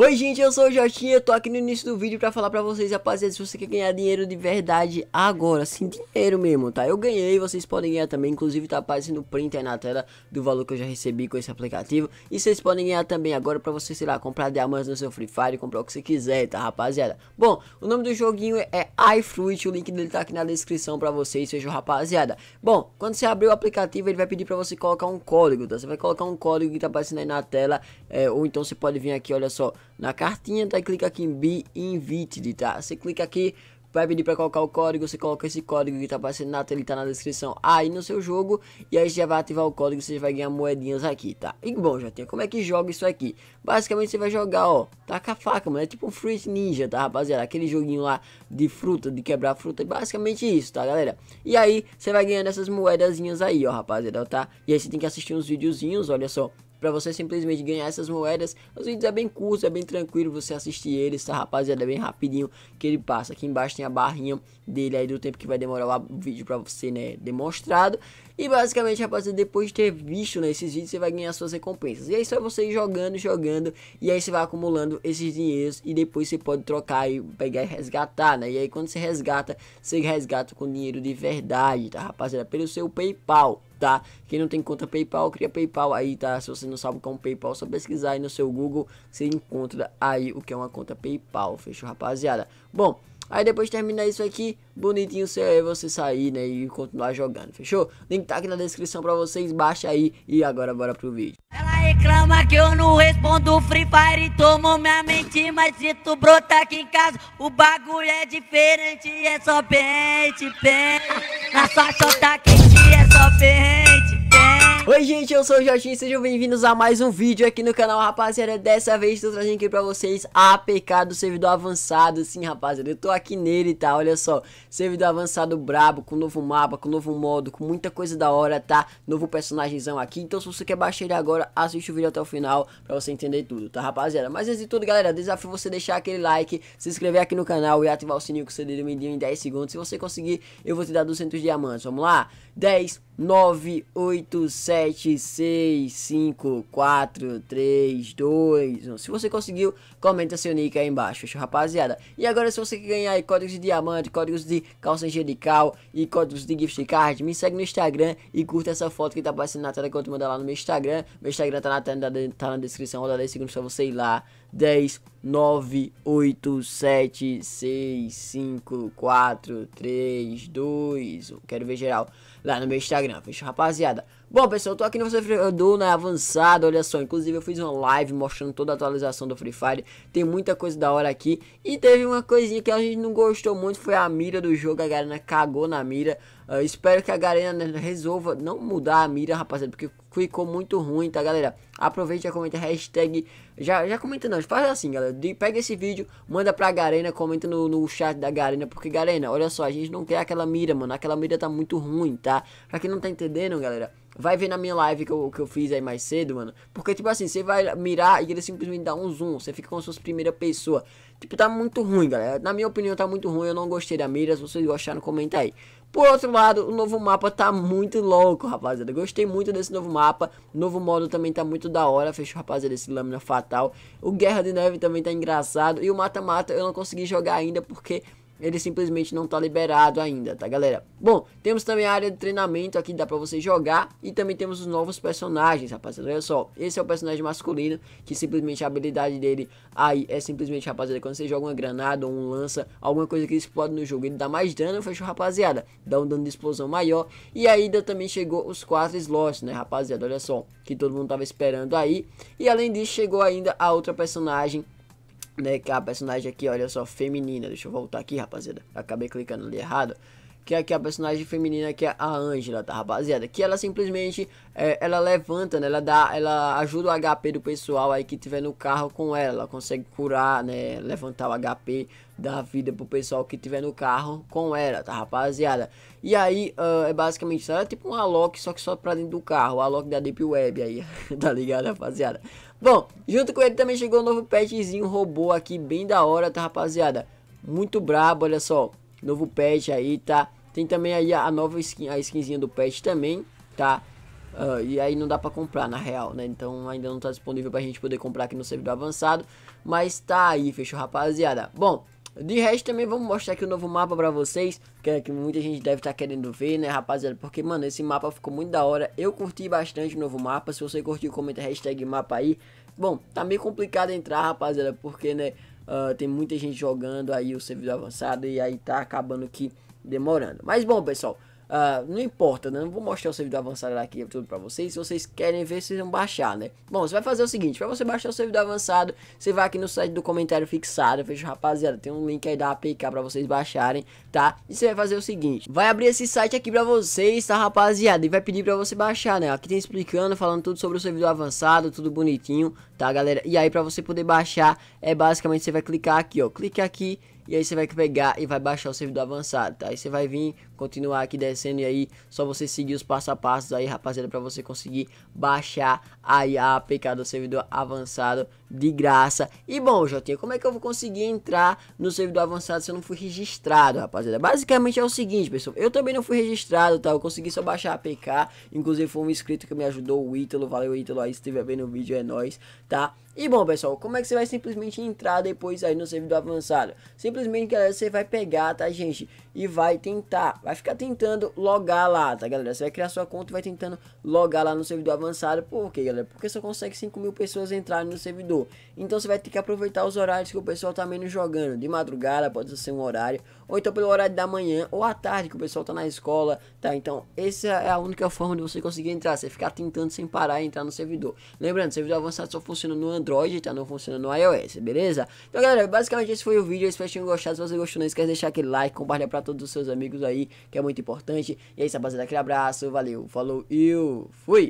Oi gente, eu sou o Jotinha, tô aqui no início do vídeo pra falar pra vocês, rapaziada, se você quer ganhar dinheiro de verdade agora, sim, dinheiro mesmo, tá? Eu ganhei, vocês podem ganhar também, inclusive tá aparecendo o print aí na tela do valor que eu já recebi com esse aplicativo, e vocês podem ganhar também agora pra você, sei lá, comprar diamantes no seu Free Fire, comprar o que você quiser, tá, rapaziada? Bom, o nome do joguinho é iFruit, o link dele tá aqui na descrição pra vocês, seja rapaziada? Bom, quando você abrir o aplicativo, ele vai pedir pra você colocar um código, tá? Você vai colocar um código que tá aparecendo aí na tela, é, ou então você pode vir aqui, olha só na cartinha, tá? clica aqui em Be Invited, tá? Você clica aqui, vai pedir para colocar o código, você coloca esse código que tá aparecendo na tela, ele tá na descrição aí no seu jogo, e aí você já vai ativar o código, você vai ganhar moedinhas aqui, tá? E bom, já tem, como é que joga isso aqui? Basicamente você vai jogar, ó, taca a faca, mano, é tipo um Fruit Ninja, tá, rapaziada? Aquele joguinho lá de fruta, de quebrar fruta, é basicamente isso, tá, galera? E aí você vai ganhando essas moedazinhas aí, ó, rapaziada, tá? E aí você tem que assistir uns videozinhos, olha só, para você simplesmente ganhar essas moedas. Os vídeos é bem curto, é bem tranquilo você assistir eles, tá rapaziada? É bem rapidinho que ele passa. Aqui embaixo tem a barrinha dele aí do tempo que vai demorar o vídeo para você, né, demonstrado. E basicamente, rapaziada, depois de ter visto né, esses vídeos, você vai ganhar suas recompensas. E aí só você ir jogando, jogando, e aí você vai acumulando esses dinheiros e depois você pode trocar e pegar e resgatar, né? E aí quando você resgata, você resgata com dinheiro de verdade, tá rapaziada? Pelo seu PayPal tá? Quem não tem conta PayPal, cria PayPal aí, tá? Se você não sabe o que é um PayPal, só pesquisar aí no seu Google, você encontra aí o que é uma conta PayPal, fechou, rapaziada? Bom, Aí depois termina isso aqui, bonitinho você, você sair, né, e continuar jogando, fechou? Link tá aqui na descrição pra vocês, baixa aí e agora bora pro vídeo. Ela reclama que eu não respondo Free Fire e minha mas se tu brotar aqui em casa, o bagulho é diferente, é só pente, pente. Na sua chota quente é só pente. Oi gente, eu sou o Jorginho, sejam bem-vindos a mais um vídeo aqui no canal, rapaziada Dessa vez estou trazendo aqui pra vocês a APK do servidor avançado Sim, rapaziada, eu tô aqui nele, tá? Olha só, servidor avançado brabo, com novo mapa, com novo modo, com muita coisa da hora, tá? Novo personagemzão aqui, então se você quer baixar ele agora, assiste o vídeo até o final pra você entender tudo, tá rapaziada? Mas antes de tudo, galera, desafio você deixar aquele like, se inscrever aqui no canal e ativar o sininho que você deu em 10 segundos Se você conseguir, eu vou te dar 200 diamantes, vamos lá? 10, 987654321. Se você conseguiu, comenta seu nick aí embaixo, fechou, rapaziada? E agora, se você quer ganhar aí códigos de diamante, códigos de calça angelical e códigos de gift card, me segue no Instagram e curta essa foto que tá aparecendo na tela que eu te mandar lá no meu Instagram. Meu Instagram tá na, tela tá na descrição, roda 10 segundos pra você ir lá. 10, 9, 8, 7, 6, 5, 4, 3, 2. Quero ver geral lá no meu Instagram. Fechou, rapaziada? Bom, pessoal, eu tô aqui no Você Freador, na né, avançado, olha só. Inclusive, eu fiz uma live mostrando toda a atualização do Free Fire. Tem muita coisa da hora aqui. E teve uma coisinha que a gente não gostou muito, foi a mira do jogo. A Garena cagou na mira. Uh, espero que a Garena resolva não mudar a mira, rapaziada, porque ficou muito ruim, tá, galera? Aproveite e comenta hashtag... Já, já comenta não, faz assim, galera. De, pega esse vídeo, manda pra Garena, comenta no, no chat da Garena. Porque, Garena, olha só, a gente não quer aquela mira, mano. Aquela mira tá muito ruim, tá? Pra quem não tá entendendo, galera... Vai ver na minha live que eu, que eu fiz aí mais cedo, mano. Porque, tipo assim, você vai mirar e ele simplesmente dá um zoom. Você fica com as suas primeira pessoa. Tipo, tá muito ruim, galera. Na minha opinião, tá muito ruim. Eu não gostei da mira. Se vocês gostaram, comenta aí. Por outro lado, o novo mapa tá muito louco, rapaziada. Gostei muito desse novo mapa. O novo modo também tá muito da hora. Fechou, rapaziada, esse Lâmina Fatal. O Guerra de Neve também tá engraçado. E o Mata-Mata eu não consegui jogar ainda porque ele simplesmente não tá liberado ainda, tá galera? Bom, temos também a área de treinamento aqui, dá pra você jogar, e também temos os novos personagens, rapaziada, olha só, esse é o personagem masculino, que simplesmente a habilidade dele aí é simplesmente, rapaziada, quando você joga uma granada ou um lança, alguma coisa que explode no jogo, ele dá mais dano, fechou, rapaziada, dá um dano de explosão maior, e ainda também chegou os quatro slots, né, rapaziada, olha só, que todo mundo tava esperando aí, e além disso, chegou ainda a outra personagem, né, que é a personagem aqui, olha só, feminina, deixa eu voltar aqui, rapaziada, acabei clicando ali errado, que aqui é a personagem feminina que é a Angela, tá rapaziada? Que ela simplesmente, é, ela levanta, né? Ela dá, ela ajuda o HP do pessoal aí que tiver no carro com ela. Ela consegue curar, né? Levantar o HP da vida pro pessoal que tiver no carro com ela, tá rapaziada? E aí, uh, é basicamente, ela é tipo um Alok, só que só pra dentro do carro. O Alok da Deep Web aí, tá ligado, rapaziada? Bom, junto com ele também chegou um novo petzinho robô aqui, bem da hora, tá rapaziada? Muito brabo, olha só, novo pet aí, tá? Tem também aí a nova skin, a skinzinha do pet também, tá? Uh, e aí não dá pra comprar, na real, né? Então ainda não tá disponível pra gente poder comprar aqui no servidor avançado, mas tá aí, fechou, rapaziada? Bom, de resto, também vamos mostrar aqui o um novo mapa pra vocês, que, é que muita gente deve estar tá querendo ver, né, rapaziada? Porque, mano, esse mapa ficou muito da hora. Eu curti bastante o novo mapa. Se você curtiu, comenta hashtag mapa aí. Bom, tá meio complicado entrar, rapaziada, porque, né, uh, tem muita gente jogando aí o servidor avançado e aí tá acabando que demorando. Mas, bom, pessoal... Uh, não importa, né? Não vou mostrar o servidor avançado aqui tudo para vocês. Se vocês querem ver, vocês vão baixar, né? Bom, você vai fazer o seguinte: para você baixar o servidor avançado, você vai aqui no site do comentário fixado. Fecha, rapaziada. Tem um link aí da APK para vocês baixarem, tá? E você vai fazer o seguinte: vai abrir esse site aqui para vocês, tá, rapaziada? E vai pedir para você baixar, né? Aqui tem explicando, falando tudo sobre o servidor avançado, tudo bonitinho, tá, galera? E aí, para você poder baixar, é basicamente você vai clicar aqui, ó. clique aqui e aí você vai pegar e vai baixar o servidor avançado, tá? Aí você vai vir, continuar aqui descendo e aí só você seguir os passo a passos aí, rapaziada, para você conseguir baixar aí a APK do servidor avançado de graça. E bom, Jotinha, como é que eu vou conseguir entrar no servidor avançado se eu não fui registrado, rapaziada? Basicamente é o seguinte, pessoal, eu também não fui registrado, tá? Eu consegui só baixar a APK, inclusive foi um inscrito que me ajudou, o Ítalo, valeu Ítalo aí, se estiver vendo no vídeo, é nóis, tá? E bom, pessoal, como é que você vai simplesmente entrar depois aí no servidor avançado? Simplesmente, galera, você vai pegar, tá, gente? E vai tentar, vai ficar tentando logar lá, tá, galera? Você vai criar sua conta e vai tentando logar lá no servidor avançado. Por quê, galera? Porque só consegue 5 mil pessoas entrarem no servidor. Então você vai ter que aproveitar os horários que o pessoal tá menos jogando. De madrugada pode ser um horário, ou então pelo horário da manhã, ou à tarde que o pessoal tá na escola, tá? Então essa é a única forma de você conseguir entrar, você ficar tentando sem parar entrar no servidor. Lembrando, servidor avançado só funciona no Android, tá? Não funciona no iOS, beleza? Então galera, basicamente esse foi o vídeo, eu espero que tenham gostado. Se você gostou, não esquece de deixar aquele like, compartilha pra todos os seus amigos aí, que é muito importante. E é isso, rapaziada, aquele abraço, valeu, falou e eu fui!